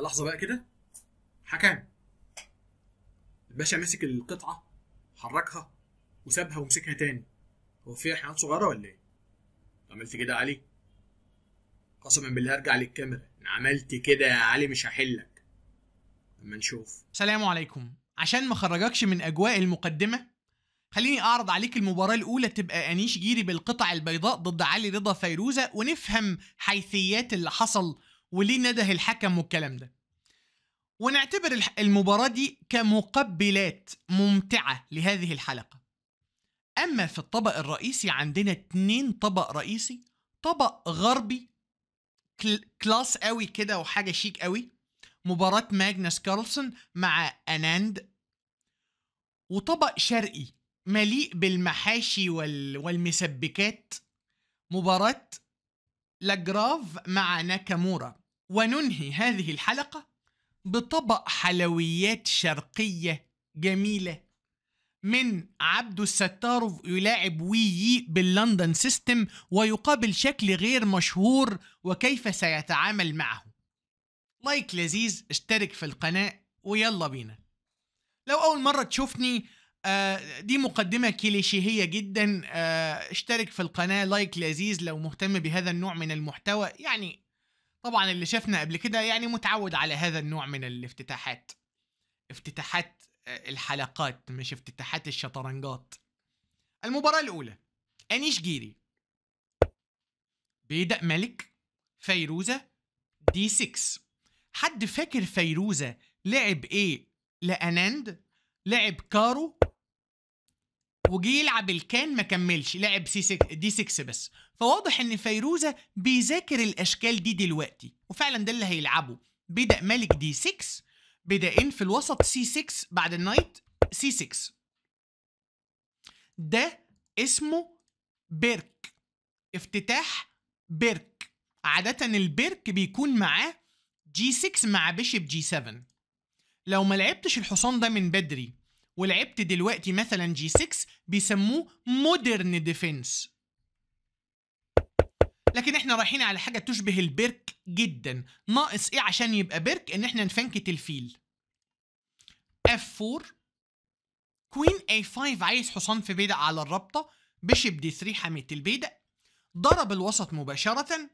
لحظه بقى كده حكام الباشا ماسك القطعه حركها وسابها ومسكها تاني هو في حيوانات صغيره ولا ايه عملت كده يا علي قسما بالله ارجع للكاميرا انا عملت كده يا علي مش هحلك اما نشوف سلام عليكم عشان ما خرجكش من اجواء المقدمه خليني اعرض عليك المباراة الأولى تبقى أنيش جيري بالقطع البيضاء ضد علي رضا فيروزة ونفهم حيثيات اللي حصل وليه نده الحكم والكلام ده ونعتبر المباراة دي كمقبلات ممتعة لهذه الحلقة أما في الطبق الرئيسي عندنا اتنين طبق رئيسي طبق غربي كلاس قوي كده وحاجة شيك قوي مباراة ماجنس كارلسون مع أناند وطبق شرقي مليء بالمحاشي والمسبكات مباراة لاجراف مع ناكامورا وننهي هذه الحلقة بطبق حلويات شرقية جميلة من عبدو الستارف يلاعب وي باللندن سيستم ويقابل شكل غير مشهور وكيف سيتعامل معه لايك لذيذ اشترك في القناة ويلا بينا لو أول مرة تشوفني آه، دي مقدمة كليشيهية جدا آه، اشترك في القناة لايك لذيذ لو مهتم بهذا النوع من المحتوى يعني طبعا اللي شفنا قبل كده يعني متعود على هذا النوع من الافتتاحات افتتاحات آه، الحلقات مش افتتاحات الشطرنجات المباراة الأولى أنيش جيري بيدأ ملك فيروزة دي 6 حد فاكر فيروزة لعب ايه لأناند لعب كارو وجي يلعب الكان ما كملش لعب سي سك... دي 6 بس فواضح ان فيروزه بيذاكر الاشكال دي دلوقتي وفعلا ده اللي هيلعبه بدا ملك دي 6 بدائين في الوسط سي 6 بعد النايت سي 6 ده اسمه بيرك افتتاح بيرك عادة البيرك بيكون معاه جي 6 مع بيشب جي 7 لو ما لعبتش الحصان ده من بدري ولعبت دلوقتي مثلا جي 6 بيسموه مودرن ديفنس لكن احنا رايحين على حاجه تشبه البرك جدا ناقص ايه عشان يبقى برك ان احنا نفنكت الفيل F4 كوين A5 عايز حصان في بيدق على الرابطه بشب D3 حامية البيدق ضرب الوسط مباشره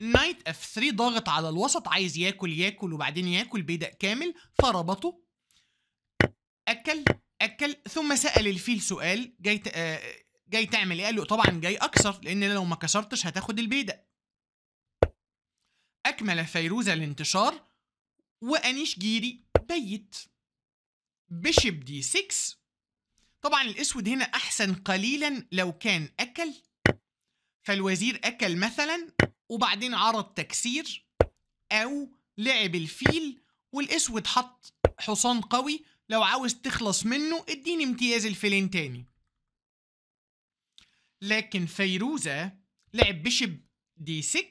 نايت F3 ضاغط على الوسط عايز ياكل ياكل وبعدين ياكل بيدق كامل فربطه اكل اكل ثم سال الفيل سؤال جاي ت... آه، جاي تعمل ايه قال له طبعا جاي اكسر لان لو ما كسرتش هتاخد البيدة. اكمل فيروز الانتشار وانيش جيري بيت بشب دي 6 طبعا الاسود هنا احسن قليلا لو كان اكل فالوزير اكل مثلا وبعدين عرض تكسير او لعب الفيل والاسود حط حصان قوي لو عاوز تخلص منه اديني امتياز الفيلين تاني لكن فيروزة لعب بشب دي 6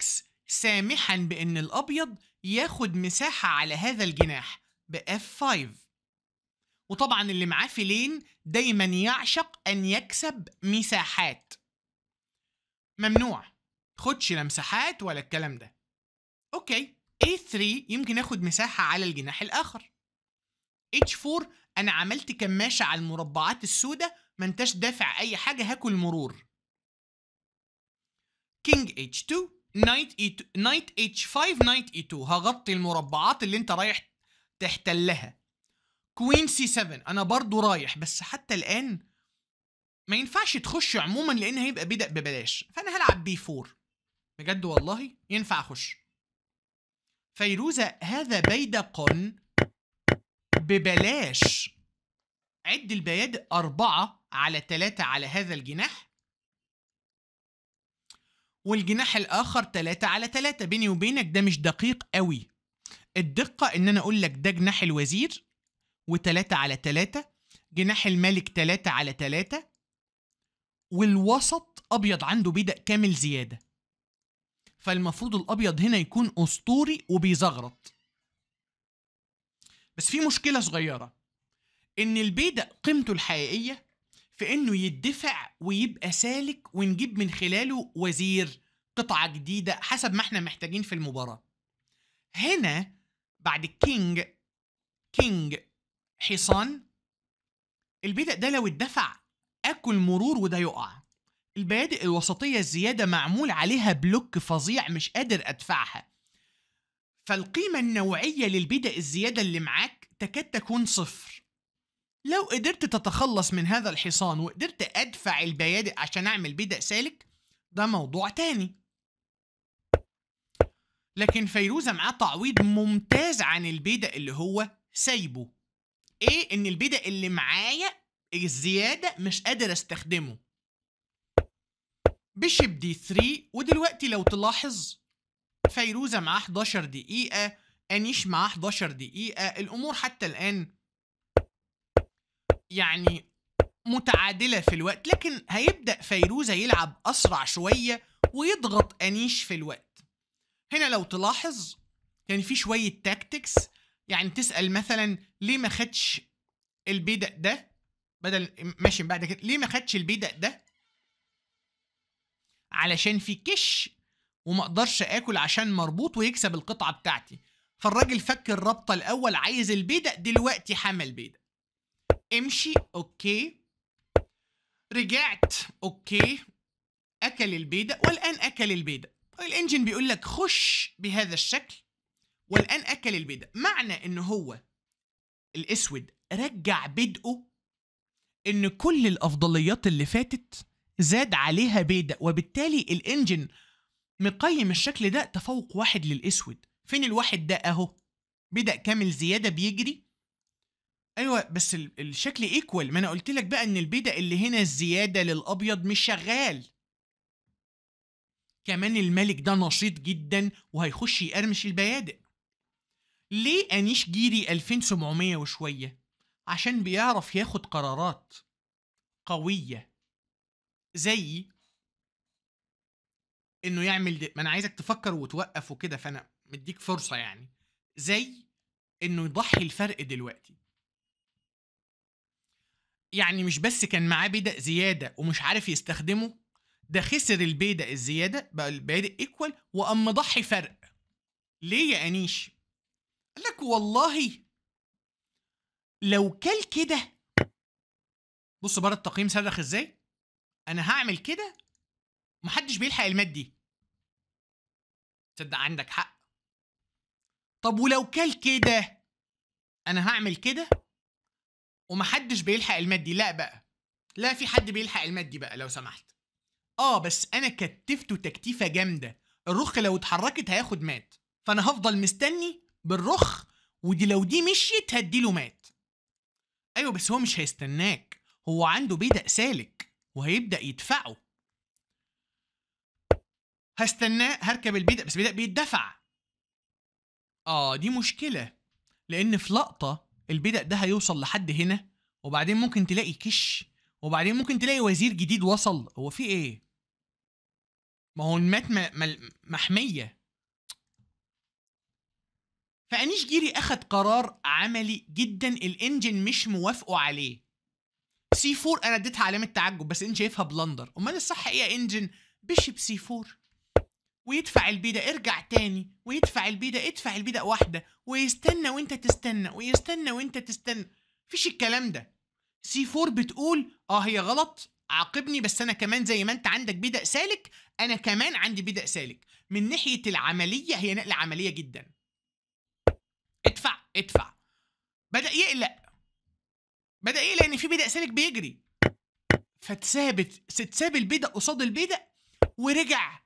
سامحا بأن الأبيض ياخد مساحة على هذا الجناح بأف 5 وطبعا اللي معاه فيلين دايما يعشق أن يكسب مساحات ممنوع خدش لا مساحات ولا الكلام ده اوكي A3 يمكن ياخد مساحة على الجناح الآخر H4 انا عملت كماشة على المربعات السوداء ما انتش دافع اي حاجة هاكل مرور كينج H2 نايت E2 نايت H5 نايت E2 هغطي المربعات اللي انت رايح تحتلها كوين C7 انا برضو رايح بس حتى الان ما ينفعش تخش عموما لان هيبقى بدأ ببلاش فانا هلعب B4 بجد والله ينفع اخش فيروزة هذا بيدق ببلاش عد البيادق أربعة على تلاتة على هذا الجناح والجناح الآخر تلاتة على تلاتة بيني وبينك ده مش دقيق قوي الدقة إن أنا أقول لك ده جناح الوزير وتلاتة على تلاتة جناح الملك تلاتة على تلاتة والوسط أبيض عنده بيدق كامل زيادة فالمفروض الأبيض هنا يكون أسطوري وبيزغرط بس في مشكله صغيره ان البيدق ده قيمته الحقيقيه في انه يدفع ويبقى سالك ونجيب من خلاله وزير قطعه جديده حسب ما احنا محتاجين في المباراه هنا بعد كينج كينج حصان البيدق ده لو اتدفع اكل مرور وده يقع البيادق الوسطيه الزياده معمول عليها بلوك فظيع مش قادر ادفعها فالقيمة النوعية للبدء الزيادة اللي معاك تكاد تكون صفر لو قدرت تتخلص من هذا الحصان وقدرت أدفع البيادق عشان أعمل بدء سالك ده موضوع تاني لكن فيروزة معاه تعويض ممتاز عن البدء اللي هو سايبه ايه ان البدء اللي معايا الزيادة مش قادر استخدمه بيشب دي 3 ودلوقتي لو تلاحظ فيروزة معاه 11 دقيقة أنيش معاه 11 دقيقة الأمور حتى الآن يعني متعادلة في الوقت لكن هيبدأ فيروزة يلعب أسرع شوية ويضغط أنيش في الوقت هنا لو تلاحظ كان يعني في شوية تاكتكس يعني تسأل مثلا ليه ما خدش البيدق ده بدل ماشي بعد كده ليه ما خدش البيدق ده علشان في كش وما اقدرش اكل عشان مربوط ويكسب القطعه بتاعتي فالراجل فك الرابطه الاول عايز البيدق دلوقتي حمل بيدق امشي اوكي رجعت اوكي اكل البيدق والان اكل البيدق الانجن بيقول لك خش بهذا الشكل والان اكل البيدق معنى ان هو الاسود رجع بدقه ان كل الافضليات اللي فاتت زاد عليها بيدق وبالتالي الانجن مقيم الشكل ده تفوق واحد للأسود فين الواحد ده أهو بدأ كامل زيادة بيجري ايوه بس الشكل ايكوال ما انا قلت لك بقى ان البيدق اللي هنا الزياده للابيض مش شغال كمان الملك ده نشيط جدا وهيخش يقرمش البيادق ليه انيش جيري 2700 وشويه عشان بيعرف ياخد قرارات قويه زي انه يعمل ده ما انا عايزك تفكر وتوقف وكده فانا مديك فرصه يعني زي انه يضحي الفرق دلوقتي يعني مش بس كان معاه بيدق زياده ومش عارف يستخدمه ده خسر البيدق الزياده بقى البيدق ايكوال واما ضحي فرق ليه يا انيش قال لك والله لو كل كده بص بره التقييم صرخ ازاي انا هعمل كده محدش بيلحق المادي تصدق عندك حق طب ولو كان كده انا هعمل كده ومحدش بيلحق المادي لا بقى لا في حد بيلحق المادي بقى لو سمحت اه بس انا كتفته تكتيفه جامده الرخ لو اتحركت هياخد مات فانا هفضل مستني بالرخ ودي لو دي مشيت هديله مات ايوه بس هو مش هيستناك هو عنده بيدق سالك وهيبدا يدفعه هستناه هركب البيد بس البيد بيتدفع اه دي مشكله لان في لقطه البدء ده هيوصل لحد هنا وبعدين ممكن تلاقي كش وبعدين ممكن تلاقي وزير جديد وصل هو في ايه ما هو مات محميه فانيش جيري اخد قرار عملي جدا الانجن مش موافقه عليه سي 4 انا اديتها علامه تعجب بس انت شايفها بلندر امال الصح ايه يا انجن بيشب سي 4 ويدفع البي ده ارجع تاني ويدفع البي ده ادفع البي ده واحده ويستنى وانت تستنى ويستنى وانت تستنى مفيش الكلام ده سي 4 بتقول اه هي غلط عاقبني بس انا كمان زي ما انت عندك بدأ سالك انا كمان عندي بدأ سالك من ناحيه العمليه هي نقله عمليه جدا ادفع ادفع بدأ يقلق بدأ يقلق ان في بدأ سالك بيجري فتثابت ستساب البدأ قصاد البدأ ورجع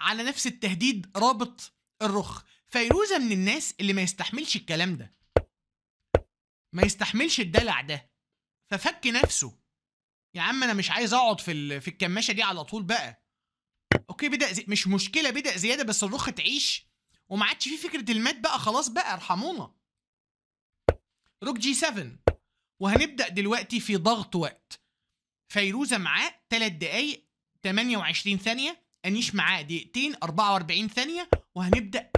على نفس التهديد رابط الرخ فيروزة من الناس اللي ما يستحملش الكلام ده ما يستحملش الدلع ده ففك نفسه يا عم انا مش عايز اقعد في في الكماشه دي على طول بقى اوكي بدا زي... مش مشكله بدا زياده بس الرخ تعيش وما عادش في فكره المات بقى خلاص بقى ارحمونا روك جي 7 وهنبدا دلوقتي في ضغط وقت فيروزه معاه 3 دقايق 28 ثانيه انيش معاه دقيقتين 44 ثانيه وهنبدا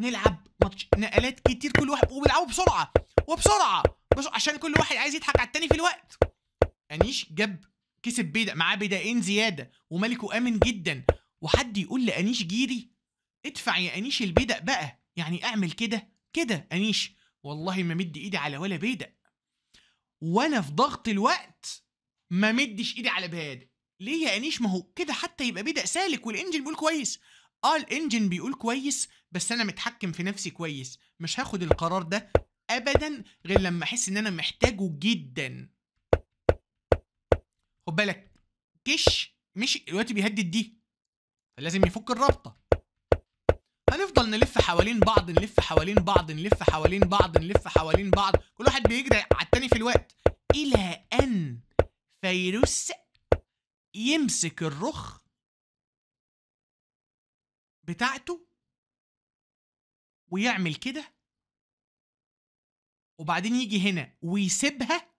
نلعب ماتش نقلات كتير كل واحد وبيلعبوا بسرعه وبسرعه بس عشان كل واحد عايز يضحك على التاني في الوقت انيش جاب كسب بيدا معاه بدائين زياده وملكه امن جدا وحد يقول لانيش جيري ادفع يا انيش البيدا بقى يعني اعمل كده كده انيش والله ما مد ايدي على ولا بيدا وانا في ضغط الوقت ما مدش ايدي على بيدق ليه يا انيش ما هو كده حتى يبقى بدأ سالك والانجن بيقول كويس اه الانجن بيقول كويس بس انا متحكم في نفسي كويس مش هاخد القرار ده ابدا غير لما احس ان انا محتاجه جدا خد بالك كش مش دلوقتي بيهدد دي فلازم يفك الرابطه هنفضل نلف حوالين بعض نلف حوالين بعض نلف حوالين بعض نلف حوالين بعض كل واحد بيجري على التاني في الوقت الى ان فيروس يمسك الرخ بتاعته ويعمل كده وبعدين يجي هنا ويسيبها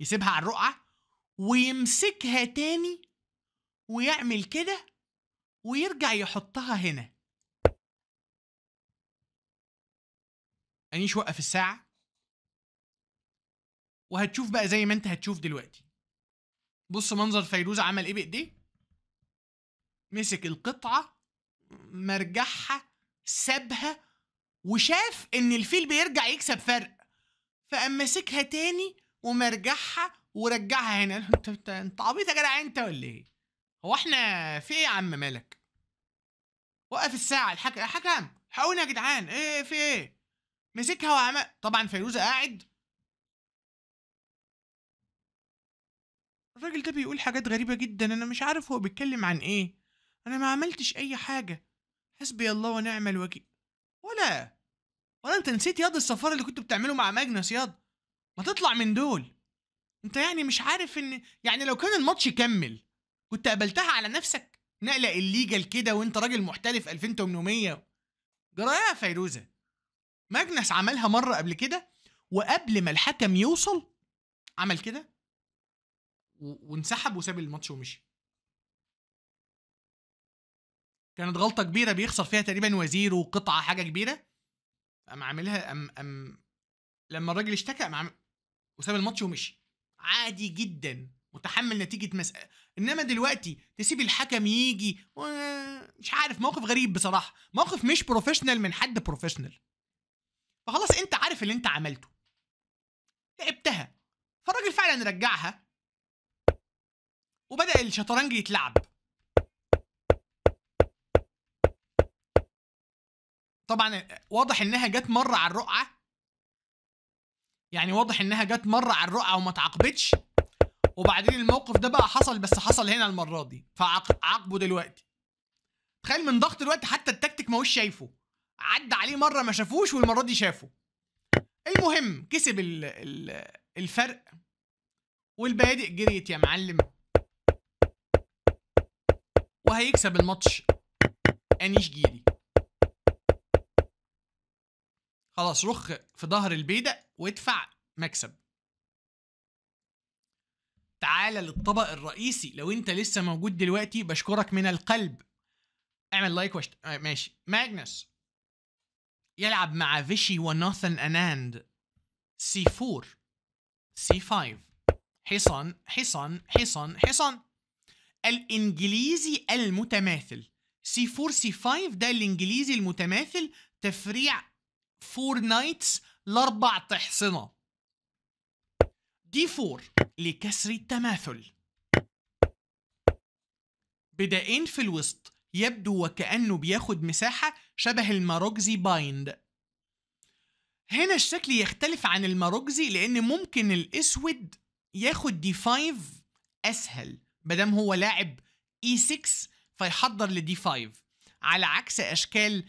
يسيبها على الرقعة ويمسكها تاني ويعمل كده ويرجع يحطها هنا انيش وقف الساعة وهتشوف بقى زي ما انت هتشوف دلوقتي بص منظر فيروز عمل ايه بايديه مسك القطعه مرجعها سابها وشاف ان الفيل بيرجع يكسب فرق فقام ماسكها تاني ومرجعها ورجعها هنا انت انت عبيط يا جدع انت ولا ايه هو احنا في ايه يا عم مالك وقف الساعه الحكم الحكم حقوني يا جدعان إيه-, ايه في ايه مسكها وعمل طبعا فيروز قاعد الراجل ده بيقول حاجات غريبة جدا أنا مش عارف هو بيتكلم عن إيه أنا ما عملتش أي حاجة حسبي الله ونعم الوكيل ولا ولا أنت نسيت ياض السفارة اللي كنت بتعمله مع ماجنس ياض ما تطلع من دول أنت يعني مش عارف إن يعني لو كان الماتش يكمل كنت قبلتها على نفسك نقلة الليجل كده وأنت راجل محترف 2800 جرايه يا فيروزة ماجنس عملها مرة قبل كده وقبل ما الحكم يوصل عمل كده وانسحب وساب الماتش ومشي كانت غلطه كبيره بيخسر فيها تقريبا وزير وقطعه حاجه كبيره قام عاملها ام ام لما الراجل اشتكى قام عامل وساب الماتش ومشي عادي جدا متحمل نتيجه مسألة انما دلوقتي تسيب الحكم يجي مش عارف موقف غريب بصراحه موقف مش بروفيشنال من حد بروفيشنال فخلاص انت عارف اللي انت عملته لعبتها فالراجل فعلا رجعها وبدأ الشطرنج يتلعب طبعا واضح انها جت مرة على الرقعة يعني واضح انها جت مرة على الرقعة وما اتعاقبتش وبعدين الموقف ده بقى حصل بس حصل هنا المرة دي فعاقبه دلوقتي تخيل من ضغط الوقت حتى التكتيك هوش شايفه عدى عليه مرة ما شافوش والمرة دي شافه المهم كسب الـ الـ الفرق والبادئ جريت يا معلم وهيكسب الماتش انيش جيري خلاص رخ في ظهر البيدة وادفع مكسب تعال للطبق الرئيسي لو انت لسه موجود دلوقتي بشكرك من القلب اعمل لايك واشت آه، ماشي ماجنس يلعب مع فيشي وناثن اناند سي 4 سي 5 حصان حصان حصان حصان الإنجليزي المتماثل سي 4 سي 5 ده الإنجليزي المتماثل تفريع فور نايتس لأربع تحصنة دي 4 لكسر التماثل بدائين في الوسط يبدو وكأنه بياخد مساحة شبه الماروكزي بايند هنا الشكل يختلف عن الماروكزي لأن ممكن الأسود ياخد دي 5 أسهل ما دام هو لاعب اي e 6 فيحضر لدي 5 على عكس اشكال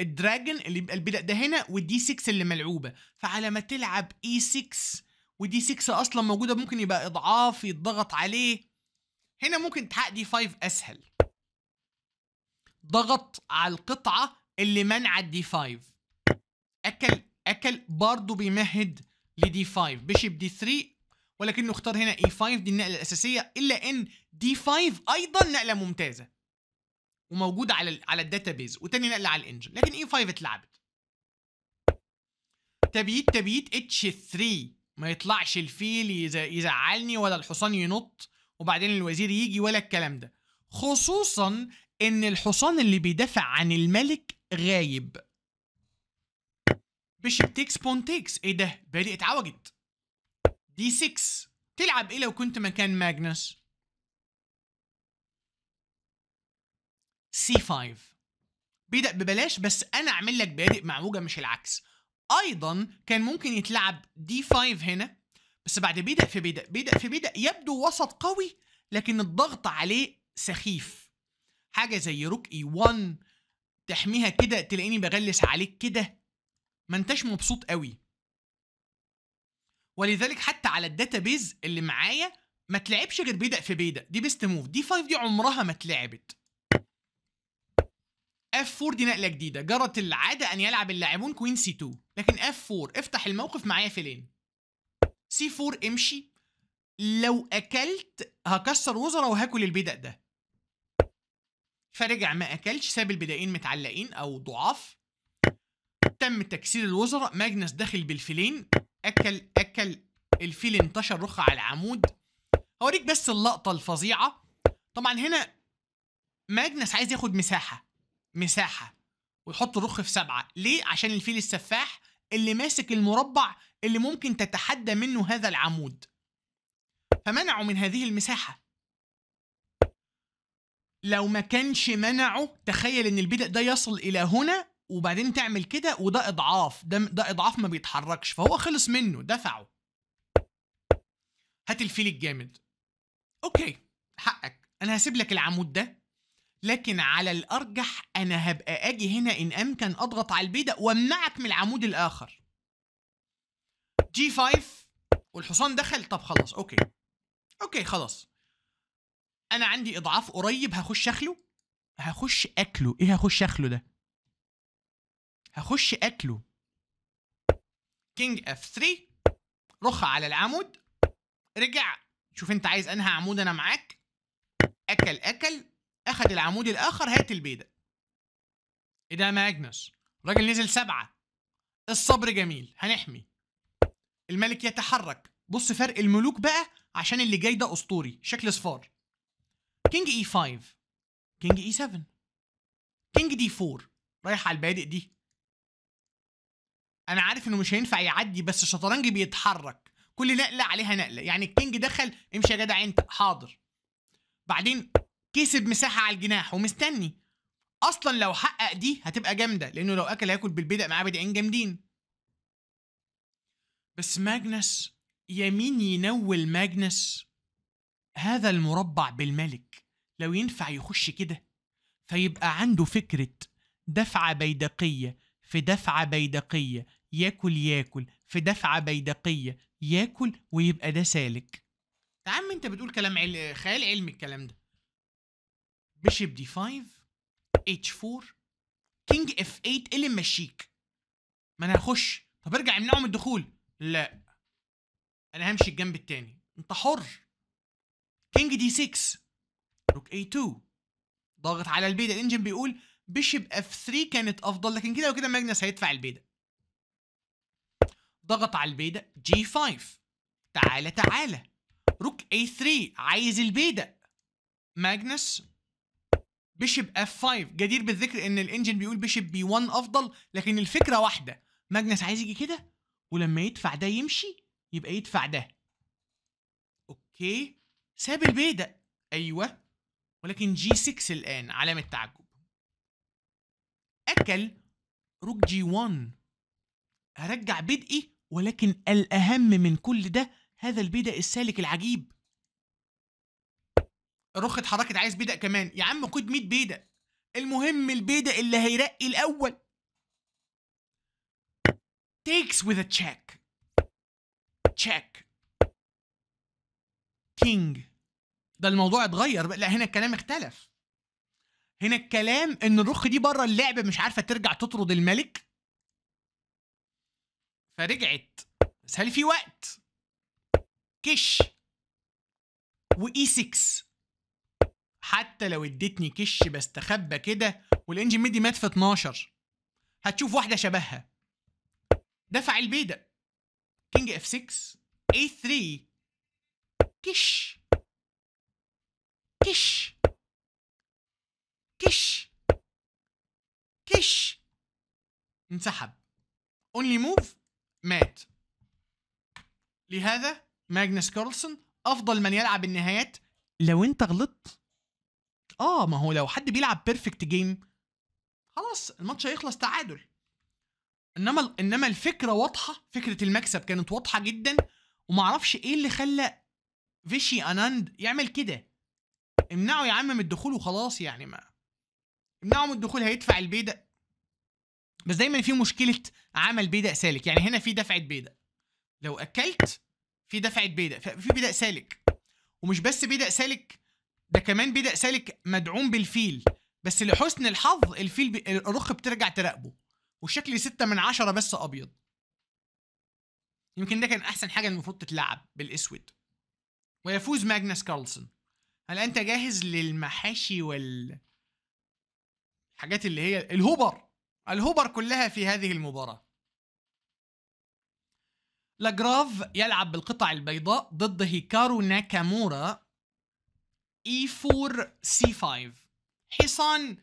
الدراجون اللي يبقى البدأ ده هنا والدي 6 اللي ملعوبه فعلى ما تلعب اي 6 ودي 6 اصلا موجوده ممكن يبقى اضعاف يتضغط عليه هنا ممكن تحقق دي 5 اسهل ضغط على القطعه اللي منع الدي 5 اكل اكل برضه بيمهد لدي 5 بيشب دي 3 ولكنه اختار هنا E5 دي النقلة الأساسية إلا إن D5 أيضا نقلة ممتازة وموجودة على الـ على الداتابيز وتاني نقلة على الإنجن لكن E5 اتلعبت تبييت تبييت H3 ما يطلعش الفيل يزعلني ولا الحصان ينط وبعدين الوزير يجي ولا الكلام ده خصوصا ان الحصان اللي بيدافع عن الملك غايب بيشب تيكس بون تيكس ايه ده بادئ اتعوجت دي 6 تلعب ايه لو كنت مكان ماجنس سي 5 بيدق ببلاش بس انا اعمل لك بادئ معوجه مش العكس ايضا كان ممكن يتلعب دي 5 هنا بس بعد بيدق في بيدق بيدق في بيدق يبدو وسط قوي لكن الضغط عليه سخيف حاجه زي روك اي 1 تحميها كده تلاقيني بغلس عليك كده ما انتش مبسوط قوي ولذلك حتى على الداتابيز اللي معايا ما تلعبش غير بيدق في بيدق دي بيست موف دي 5 دي عمرها ما اتلعبت اف 4 دي نقله جديده جرت العاده ان يلعب اللاعبون كوين سي 2 لكن اف 4 افتح الموقف معايا في لين سي 4 امشي لو اكلت هكسر وزرة وهاكل البيدق ده فرجع ما اكلش ساب البدائين متعلقين او ضعاف تم تكسير الوزراء ماجنس داخل بالفيلين اكل اكل الفيل انتشر رخة على العمود هوريك بس اللقطة الفظيعة طبعا هنا ماجنس عايز ياخد مساحة مساحة ويحط الرخ في سبعة ليه؟ عشان الفيل السفاح اللي ماسك المربع اللي ممكن تتحدى منه هذا العمود فمنعه من هذه المساحة لو ما كانش منعه تخيل ان البدء ده يصل الى هنا وبعدين تعمل كده وده اضعاف ده ده اضعاف ما بيتحركش فهو خلص منه دفعه هات الفيل الجامد اوكي حقك انا هسيب لك العمود ده لكن على الارجح انا هبقى اجي هنا ان امكن اضغط على البيدق وامنعك من العمود الاخر جي 5 والحصان دخل طب خلاص اوكي اوكي خلاص انا عندي اضعاف قريب هخش اخله هخش اكله ايه هخش اخله ده هخش اكله كينج اف 3 رخ على العمود رجع شوف انت عايز انهى عمود انا معاك اكل اكل اخد العمود الاخر هات البيضه ايه ده ماجنس راجل نزل سبعة الصبر جميل هنحمي الملك يتحرك بص فرق الملوك بقى عشان اللي جاي ده اسطوري شكل صفار كينج اي 5 كينج اي 7 كينج دي 4 رايح على البادئ دي انا عارف انه مش هينفع يعدي بس الشطرنج بيتحرك كل نقله عليها نقله يعني الكينج دخل امشي يا جدع انت حاضر بعدين كسب مساحه على الجناح ومستني اصلا لو حقق دي هتبقى جامده لانه لو اكل هياكل بالبدء معاه بدائين جامدين بس ماجنس يمين ينول ماجنس هذا المربع بالملك لو ينفع يخش كده فيبقى عنده فكره دفعه بيدقيه في دفعه بيدقيه ياكل ياكل في دفعة بيدقية ياكل ويبقى ده سالك يا عم انت بتقول كلام عل... خيال علمي الكلام ده بيشب دي 5 اتش 4 كينج اف 8 اللي ممشيك ما انا هخش طب ارجع امنعه من الدخول لا انا همشي الجنب التاني انت حر كينج دي 6 روك اي 2 ضاغط على البيدا الانجن بيقول بيشب اف 3 كانت افضل لكن كده وكده ماجنس هيدفع البيدا ضغط على البيدا جي 5 تعالى تعالى روك اي 3 عايز البيدا ماجنس بيشب اف 5 جدير بالذكر ان الانجن بيقول بيشب بي 1 افضل لكن الفكره واحده ماجنس عايز يجي كده ولما يدفع ده يمشي يبقى يدفع ده اوكي ساب البيدا ايوه ولكن جي 6 الان علامه تعجب اكل روك جي 1 هرجع بدقي إيه؟ ولكن الأهم من كل ده هذا البيدق السالك العجيب الرخ اتحركت عايز بيدق كمان يا عم خد 100 بيدق المهم البيدق اللي هيرقي الأول takes with a check check king ده الموضوع اتغير لا هنا الكلام اختلف هنا الكلام ان الرخ دي بره اللعبه مش عارفه ترجع تطرد الملك فرجعت بس هل في وقت كش واي 6 e حتى لو اديتني كش بستخبى كده والانجن ميدي مات في 12 هتشوف واحده شبهها دفع البيدا كينج اف 6 اي 3 كش كش كش كش انسحب اونلي موف مات لهذا ماجنس كارلسون افضل من يلعب النهايات لو انت غلطت اه ما هو لو حد بيلعب بيرفكت جيم خلاص الماتش هيخلص تعادل انما انما الفكره واضحه فكره المكسب كانت واضحه جدا ومعرفش ايه اللي خلى فيشي اناند يعمل كده امنعه يا عم من الدخول وخلاص يعني ما امنعه من الدخول هيدفع البيدق بس دايما في مشكله عمل بيدق سالك يعني هنا في دفعه بيدق لو اكلت في دفعه بيدق في بيدق سالك ومش بس بيدق سالك ده كمان بيدق سالك مدعوم بالفيل بس لحسن الحظ الفيل بي... الرخ بترجع تراقبه والشكل ستة من عشرة بس ابيض يمكن ده كان احسن حاجه المفروض تتلعب بالاسود ويفوز ماجنس كارلسون هل انت جاهز للمحاشي وال الحاجات اللي هي الهوبر الهوبر كلها في هذه المباراة لاجراف يلعب بالقطع البيضاء ضد هيكارو ناكامورا اي 4 سي 5 حصان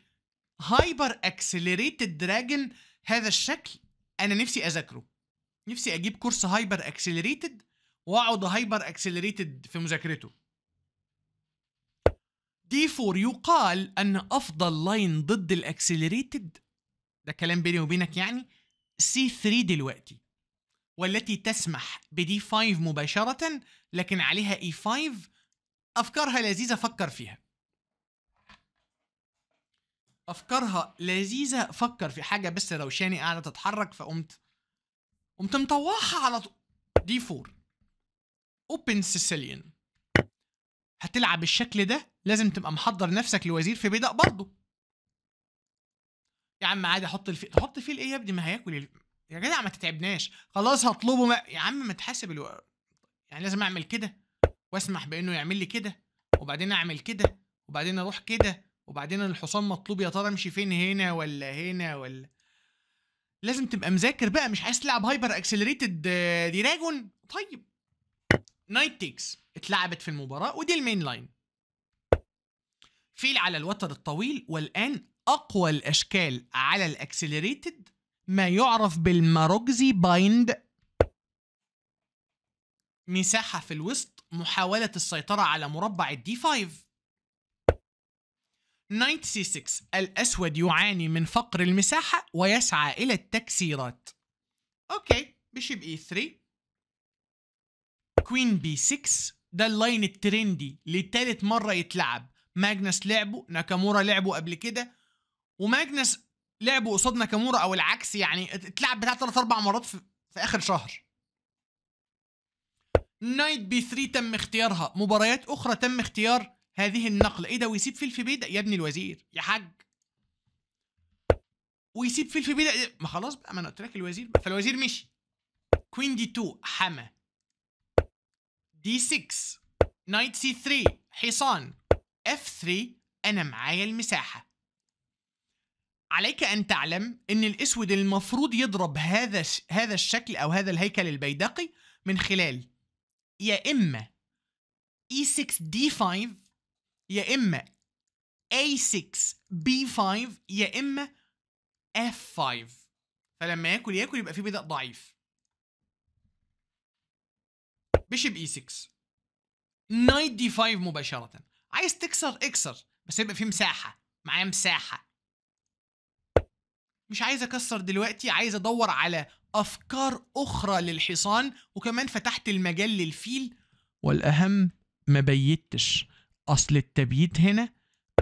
هايبر اكسلريتد دراجون هذا الشكل انا نفسي اذاكره نفسي اجيب كورس هايبر اكسلريتد واقعد هايبر اكسلريتد في مذاكرته دي 4 يقال ان افضل لاين ضد الاكسلريتد ده كلام بيني وبينك يعني سي 3 دلوقتي والتي تسمح بدي 5 مباشرة لكن عليها اي e 5 افكارها لذيذة فكر فيها افكارها لذيذة فكر في حاجة بس روشاني قاعدة تتحرك فقمت قمت مطوعها على طول دي 4 اوبن سيسيليان هتلعب الشكل ده لازم تبقى محضر نفسك لوزير في بيدق برضه يا عم عادي احط الفيل تحط فيل ايه يا ابني ما هياكل الف... يا جدع ما تتعبناش خلاص هطلبه ما... يا عم ما تحاسب الو... يعني لازم اعمل كده واسمح بانه يعمل لي كده وبعدين اعمل كده وبعدين اروح كده وبعدين الحصان مطلوب يا ترى امشي فين هنا ولا هنا ولا لازم تبقى مذاكر بقى مش عايز تلعب هايبر اكسلريتد دراجون طيب نايت تيكس اتلعبت في المباراه ودي المين لاين فيل على الوتر الطويل والان أقوى الأشكال على الأكسلريتد ما يعرف بالماروجزي بايند مساحة في الوسط محاولة السيطرة على مربع الدي 5 نايت سي 6 الأسود يعاني من فقر المساحة ويسعى إلى التكسيرات أوكي بشيب إي 3 كوين بي 6 ده اللاين الترندي لتالت مرة يتلعب ماجنس لعبه ناكامورا لعبه قبل كده وماجنس لعبه قصاد ناكامورا او العكس يعني اتلعب بتاع ثلاث اربع مرات في, في اخر شهر نايت بي 3 تم اختيارها مباريات اخرى تم اختيار هذه النقله ايه ده ويسيب فيل في بيدا يا ابني الوزير يا حاج ويسيب فيل في بيدا إيه؟ ما خلاص بقى ما انا قلت لك الوزير بقى فالوزير مشي كوين دي 2 حما دي 6 نايت سي 3 حصان اف 3 انا معايا المساحه عليك أن تعلم أن الأسود المفروض يضرب هذا هذا الشكل أو هذا الهيكل البيدقي من خلال يا إما E6D5 يا إما A6B5 يا إما F5 فلما ياكل ياكل يبقى في بدأ ضعيف بشب E6 نايت D5 مباشرة عايز تكسر اكسر بس يبقى في مساحة معايا مساحة مش عايز اكسر دلوقتي عايز ادور على افكار اخرى للحصان وكمان فتحت المجال للفيل والاهم ما بيتش اصل التبييت هنا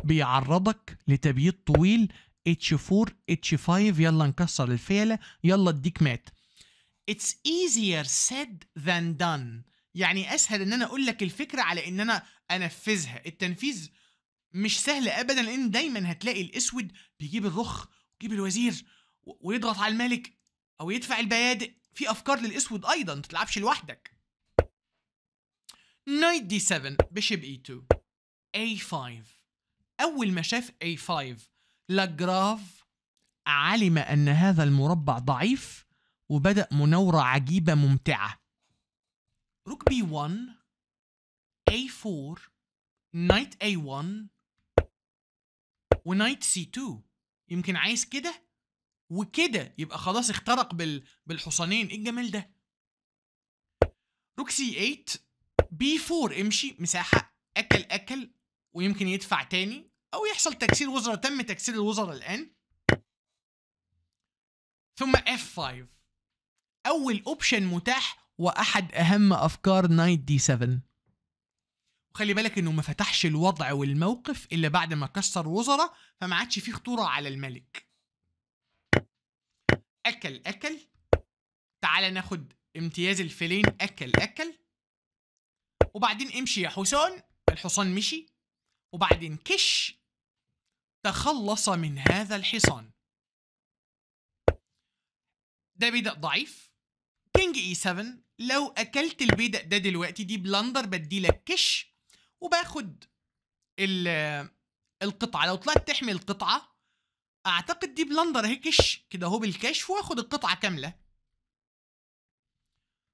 بيعرضك لتبييت طويل H4 H5 يلا نكسر الفيلة يلا اديك مات It's easier said than done يعني اسهل ان انا اقول لك الفكرة على ان انا انفذها التنفيذ مش سهل ابدا لان دايما هتلاقي الاسود بيجيب الرخ يجيب الوزير ويضغط على الملك او يدفع البيادق في افكار للاسود ايضا ما تلعبش لوحدك نايت دي 7 بشيب اي 2 اي 5 اول ما شاف اي 5 لاجراف علم ان هذا المربع ضعيف وبدا مناوره عجيبه ممتعه روك بي 1 اي 4 نايت اي 1 ونايت سي 2 يمكن عايز كده وكده يبقى خلاص اخترق بال... بالحصانين ايه الجمال ده روك 8 بي 4 امشي مساحه اكل اكل ويمكن يدفع تاني او يحصل تكسير وزراء تم تكسير الوزراء الان ثم اف 5 اول اوبشن متاح واحد اهم افكار نايت دي 7 وخلي بالك انه ما فتحش الوضع والموقف الا بعد ما كسر وزراء فما عادش فيه خطوره على الملك اكل اكل تعال ناخد امتياز الفيلين اكل اكل وبعدين امشي يا حصان الحصان مشي وبعدين كش تخلص من هذا الحصان ده بيدق ضعيف كينج اي 7 لو اكلت البيدق ده دلوقتي دي بلندر بديلك كش وباخد القطعه لو طلعت تحمي القطعه اعتقد دي بلندر هيكش كده اهو بالكشف واخد القطعه كامله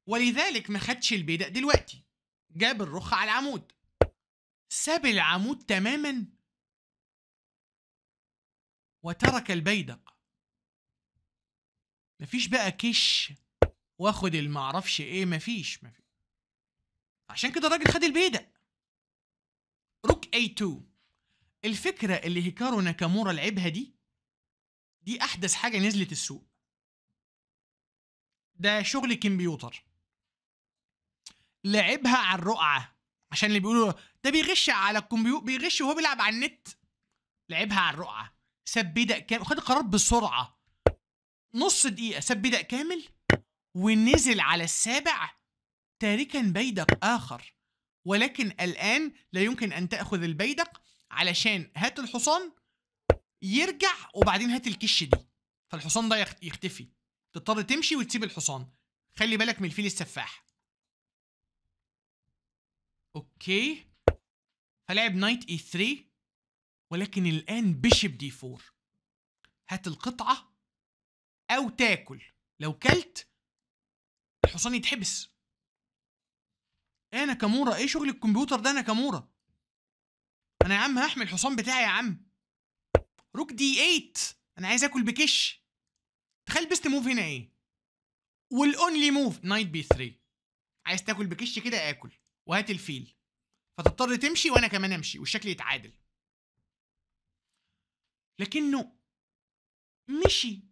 ولذلك ما خدش البيدق دلوقتي جاب الرخ على العمود ساب العمود تماما وترك البيدق مفيش بقى كش واخد المعرفش ايه مفيش مفيش عشان كده الراجل خد البيدق A2 الفكرة اللي هيكارو ناكامورا لعبها دي دي أحدث حاجة نزلت السوق ده شغل كمبيوتر لعبها على الرقعة عشان اللي بيقولوا ده بيغش على الكمبيوتر بيغش وهو بيلعب على النت لعبها على الرقعة ساب بدأ كامل خد قرار بسرعة نص دقيقة ساب بدأ كامل ونزل على السابع تاركا بيدق آخر ولكن الآن لا يمكن أن تأخذ البيدق علشان هات الحصان يرجع وبعدين هات الكش دي فالحصان ده يختفي تضطر تمشي وتسيب الحصان خلي بالك من الفيل السفاح اوكي فلعب نايت اي 3 ولكن الان بيشب دي 4 هات القطعه او تاكل لو كلت الحصان يتحبس ايه ناكامورا ايه شغل الكمبيوتر ده ناكامورا انا يا عم هحمي الحصان بتاعي يا عم روك دي 8 انا عايز اكل بكش تخيل بيست موف هنا ايه والاونلي موف نايت بي 3 عايز تاكل بكش كده اكل وهات الفيل فتضطر تمشي وانا كمان امشي والشكل يتعادل لكنه مشي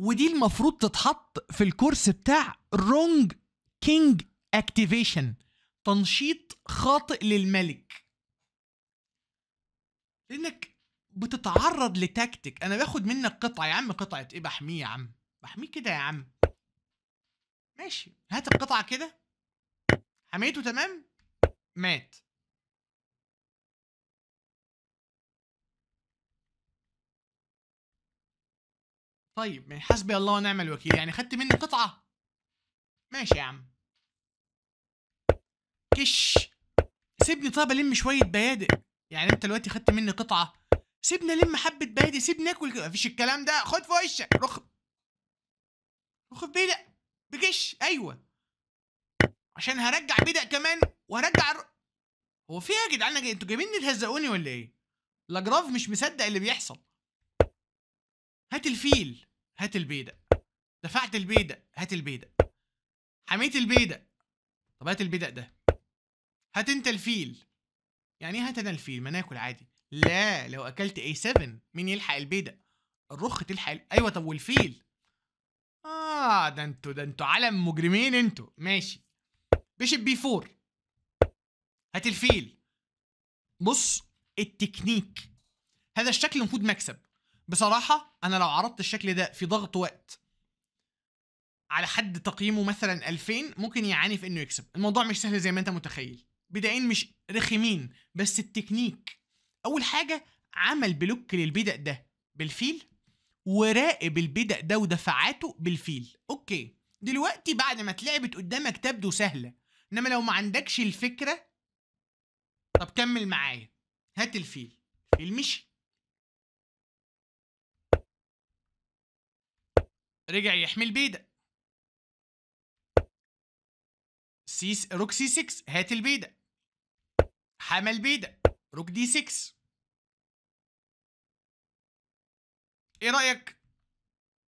ودي المفروض تتحط في الكورس بتاع رونج كينج اكتيفيشن تنشيط خاطئ للملك لانك بتتعرض لتكتيك انا باخد منك قطعه يا عم قطعه ايه بحميه يا عم بحميه كده يا عم ماشي هات القطعه كده حميته تمام مات طيب حسبي الله ونعم الوكيل يعني خدت مني قطعه ماشي يا عم كش سيبني طب الم شويه بيادق يعني انت دلوقتي خدت مني قطعه سيبني الم حبه بيادق سيبني اكل مفيش الكلام ده خد في وشك رخ رخ في بيدق بكش ايوه عشان هرجع بيدق كمان وهرجع ر... هو في ايه يا جدعان انتوا جايبيني تهزقوني ولا ايه؟ لاجراف مش مصدق اللي بيحصل هات الفيل هات البيدق دفعت البيدق هات البيدق حميت البيدق طب هات البيدق ده هات انت الفيل يعني ايه هات انا الفيل ما ناكل عادي لا لو اكلت اي 7 مين يلحق البيدا الرخ تلحق ال... ايوه طب والفيل اه ده انتوا ده انتوا عالم مجرمين انتوا ماشي بيشب بي 4 هات الفيل بص التكنيك هذا الشكل المفروض مكسب بصراحه انا لو عرضت الشكل ده في ضغط وقت على حد تقييمه مثلا 2000 ممكن يعاني في انه يكسب الموضوع مش سهل زي ما انت متخيل بدعين مش رخمين بس التكنيك اول حاجه عمل بلوك للبدأ ده بالفيل وراقب البدأ ده ودفعاته بالفيل اوكي دلوقتي بعد ما اتلعبت قدامك تبدو سهله انما لو ما عندكش الفكره طب كمل معايا هات الفيل الفيل مشي رجع يحمي البيدا سيس روكسي 6 هات البيدق حمل بيدا روك دي 6 ايه رأيك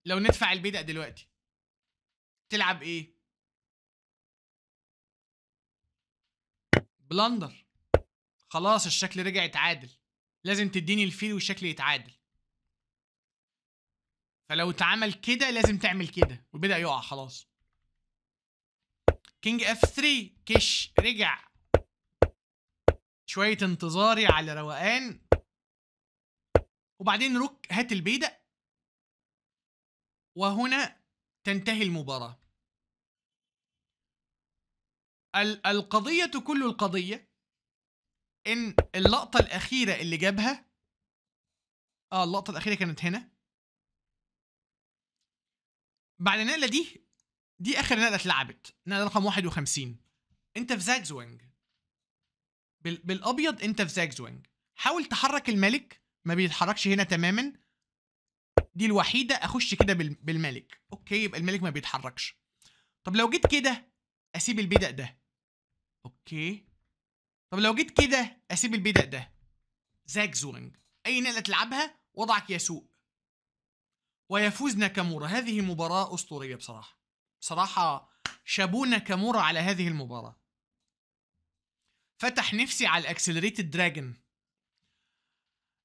لو ندفع البيدق دلوقتي تلعب ايه بلندر خلاص الشكل رجع يتعادل لازم تديني الفيل والشكل يتعادل فلو اتعمل كده لازم تعمل كده وبدا يقع خلاص كينج اف 3 كش رجع شويه انتظاري على روقان وبعدين روك هات البيدق وهنا تنتهي المباراه القضيه كل القضيه ان اللقطه الاخيره اللي جابها اه اللقطه الاخيره كانت هنا بعد النقله دي دي اخر نقله اتلعبت نقله رقم 51 انت في زوينج بالابيض انت في زاجزوينج حاول تحرك الملك ما بيتحركش هنا تماما دي الوحيده اخش كده بالملك اوكي يبقى الملك ما بيتحركش طب لو جيت كده اسيب البدء ده اوكي طب لو جيت كده اسيب البدء ده زاجزوينج اي نقله تلعبها وضعك يسوء ويفوز ناكامورا هذه مباراه اسطوريه بصراحه بصراحه شابونا ناكامورا على هذه المباراه فتح نفسي على الاكسلريتد دراجون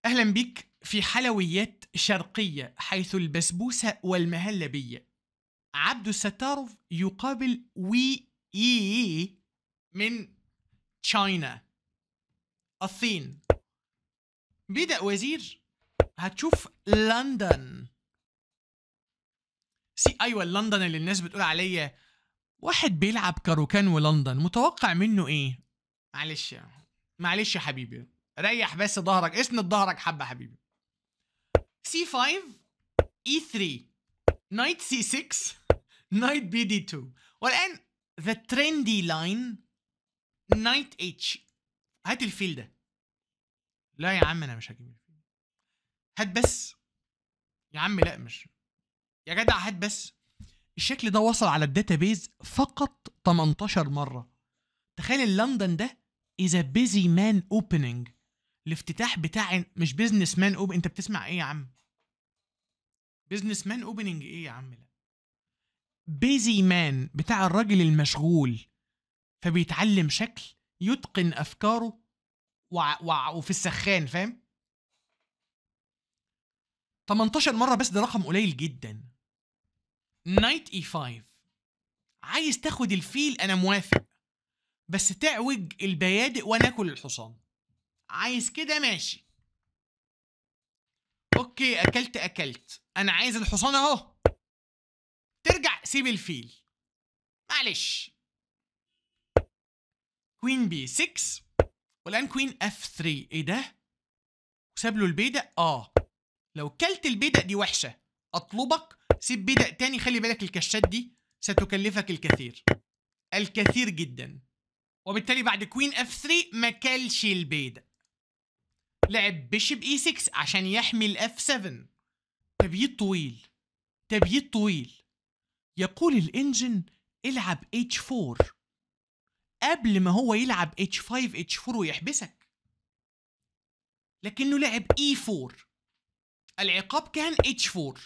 اهلا بيك في حلويات شرقية حيث البسبوسة والمهلبية عبد الستارف يقابل وي إي من تشاينا الصين بدأ وزير هتشوف لندن سي ايوه لندن اللي الناس بتقول عليا واحد بيلعب كاروكان ولندن متوقع منه ايه معلش معلش يا حبيبي ريح بس ظهرك اسند ظهرك حبه حبيبي c 5 e 3 نايت c 6 نايت bd 2 والان ذا ترندي لاين نايت H هات الفيل ده لا يا عم انا مش هجيب الفيل هات بس يا عم لا مش يا جدع هات بس الشكل ده وصل على الداتابيز فقط 18 مره تخيل اللندن ده is a busy man opening الافتتاح بتاع مش بيزنس مان اوب انت بتسمع ايه يا عم بيزنس مان اوبننج ايه يا عم لا بيزي مان بتاع الراجل المشغول فبيتعلم شكل يتقن افكاره وع وع وفي السخان فاهم 18 مرة بس ده رقم قليل جدا نايت اي 5 عايز تاخد الفيل انا موافق بس تعوج البيادق وناكل الحصان عايز كده ماشي اوكي اكلت اكلت انا عايز الحصان اهو ترجع سيب الفيل معلش كوين بي 6 والان كوين اف 3 ايه ده وساب له البيدق اه لو كلت البيدق دي وحشه اطلبك سيب بيدق تاني خلي بالك الكشات دي ستكلفك الكثير الكثير جدا وبالتالي بعد كوين اف 3 ما كلش البيضه لعب بيشب اي 6 عشان يحمي الاف 7 تبييض طويل تبييض طيب طويل يقول الانجن العب اتش 4 قبل ما هو يلعب اتش 5 اتش 4 ويحبسك لكنه لعب اي e 4 العقاب كان اتش 4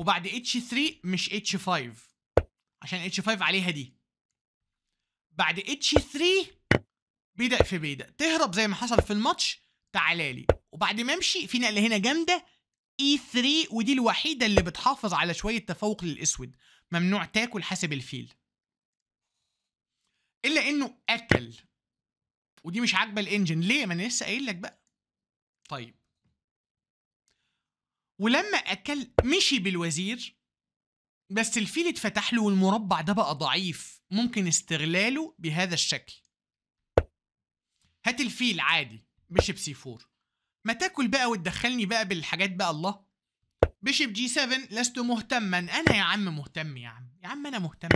وبعد اتش 3 مش اتش 5 عشان اتش 5 عليها دي بعد اتش 3 بيدق في بيدق تهرب زي ما حصل في الماتش تعالى لي وبعد ما امشي في نقله هنا جامده اي e 3 ودي الوحيده اللي بتحافظ على شويه تفوق للاسود ممنوع تاكل حسب الفيل الا انه اكل ودي مش عاجبه الانجن ليه ما انا لسه قايل لك بقى طيب ولما اكل مشي بالوزير بس الفيل اتفتح له والمربع ده بقى ضعيف ممكن استغلاله بهذا الشكل هات الفيل عادي بشب سي 4 ما تاكل بقى وتدخلني بقى بالحاجات بقى الله بشيب جي 7 لست مهتما انا يا عم مهتم يا عم يا عم انا مهتم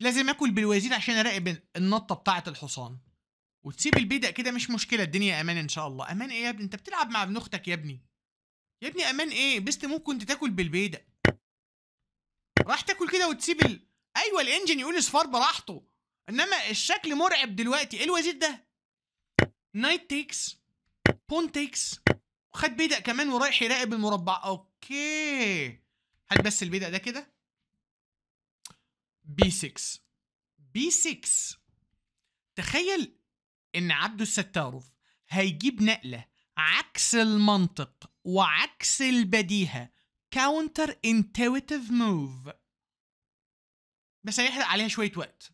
لازم اكل بالوزير عشان اراقب النطه بتاعه الحصان وتسيب البيدق كده مش مشكله الدنيا امان ان شاء الله امان ايه يا ابني انت بتلعب مع ابن اختك يا ابني يا ابني امان ايه بست ممكن تاكل بالبيدق راح تاكل كده وتسيب ال... ايوه الانجن يقول اصفار براحته انما الشكل مرعب دلوقتي ايه الوزير ده نايت تيكس بون تيكس وخد بيدق كمان ورايح يراقب المربع اوكي هات بس البيدق ده كده بي 6 بي 6 تخيل ان عبده الستاروف هيجيب نقله عكس المنطق وعكس البديهه كاونتر انتويتيف موف بس هيحرق عليها شويه وقت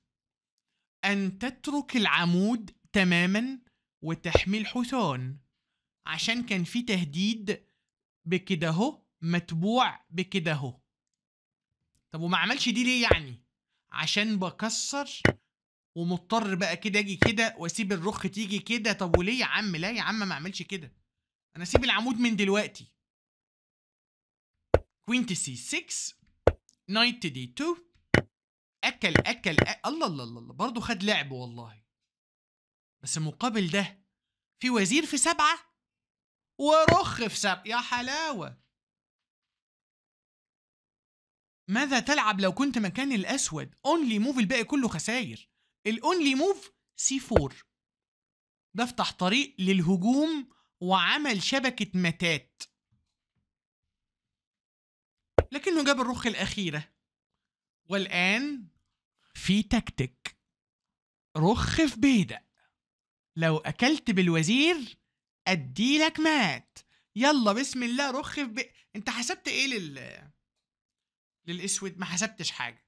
ان تترك العمود تماما وتحمي الحصان عشان كان في تهديد بكده اهو متبوع بكده اهو طب وما عملش دي ليه يعني عشان بكسر ومضطر بقى كده اجي كده واسيب الرخ تيجي كده طب وليه يا عم لا يا عم ما اعملش كده انا اسيب العمود من دلوقتي كوينتسي سي 6 نايت دي 2 اكل اكل أ... الله الله الله برضه خد لعب والله بس مقابل ده في وزير في سبعه ورخ في سبعه يا حلاوه ماذا تلعب لو كنت مكان الاسود اونلي موف الباقي كله خساير الاونلي موف سي 4 ده افتح طريق للهجوم وعمل شبكه متات لكنه جاب الرخ الاخيره والآن في تكتك رخ في بيدق لو أكلت بالوزير أديلك مات يلا بسم الله رخ في بي... أنت حسبت إيه لل للأسود ما حسبتش حاجة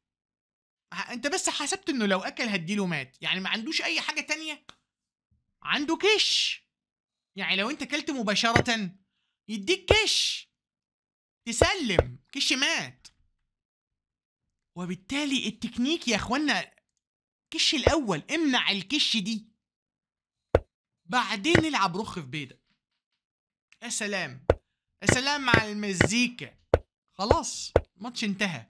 أنت بس حسبت إنه لو أكل هديله مات يعني ما عندوش أي حاجة تانية عنده كش يعني لو أنت أكلت مباشرة يديك كش تسلم كش مات وبالتالي التكنيك يا اخوانا الكش الاول امنع الكش دي بعدين العب رخ في بيدك يا سلام يا سلام على المزيكا خلاص الماتش انتهى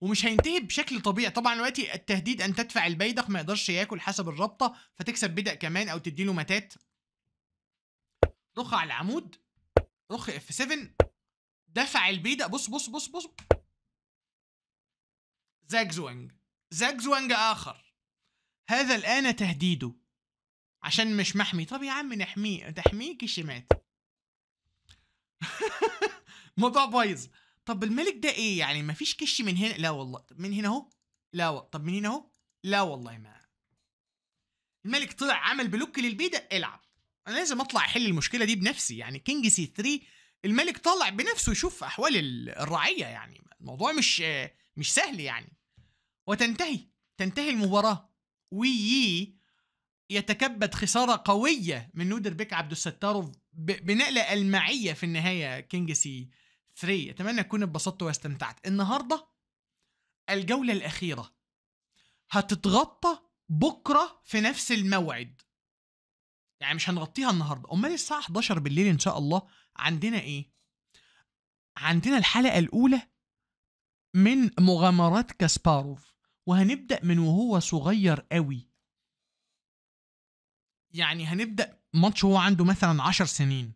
ومش هينتهي بشكل طبيعي طبعا دلوقتي التهديد ان تدفع البيدق ما يقدرش ياكل حسب الرابطه فتكسب بدأ كمان او تديله متات رخ على العمود رخ اف 7 دفع البيدق بص بص بص بص زاك زوانج زاك زوانج آخر هذا الآن تهديده عشان مش محمي طب يا عم نحميه تحميك الشمات موضوع بايظ طب الملك ده ايه يعني مفيش كش من هنا لا والله من هنا اهو لا و... طب من هنا اهو لا والله ما الملك طلع عمل بلوك للبيده العب انا لازم اطلع احل المشكله دي بنفسي يعني كينج سي 3 الملك طلع بنفسه يشوف احوال الرعيه يعني الموضوع مش مش سهل يعني وتنتهي تنتهي المباراة وي يتكبد خسارة قوية من نودر بيك عبد الستارو بنقلة ألمعية في النهاية كينج سي 3 أتمنى تكون اتبسطت واستمتعت النهاردة الجولة الأخيرة هتتغطى بكرة في نفس الموعد يعني مش هنغطيها النهاردة أمال الساعة 11 بالليل إن شاء الله عندنا إيه عندنا الحلقة الأولى من مغامرات كاسباروف وهنبدأ من وهو صغير قوي يعني هنبدأ ماتش وهو عنده مثلا عشر سنين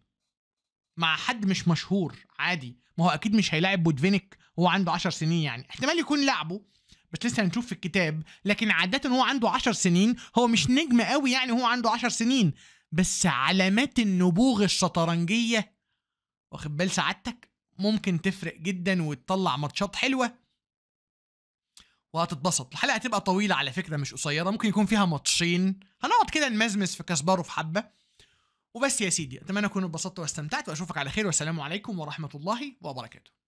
مع حد مش مشهور عادي ما هو أكيد مش هيلاعب بودفينك وهو عنده عشر سنين يعني احتمال يكون لعبه بس لسه هنشوف في الكتاب لكن عادة هو عنده عشر سنين هو مش نجم قوي يعني هو عنده عشر سنين بس علامات النبوغ الشطرنجية واخد بال سعادتك ممكن تفرق جدا وتطلع ماتشات حلوة وهتتبسط الحلقه هتبقى طويله على فكره مش قصيره ممكن يكون فيها ماتشين هنقعد كده نمزمز في كسبارو في حبه وبس يا سيدي اتمنى اكون اتبسطت واستمتعت واشوفك على خير والسلام عليكم ورحمه الله وبركاته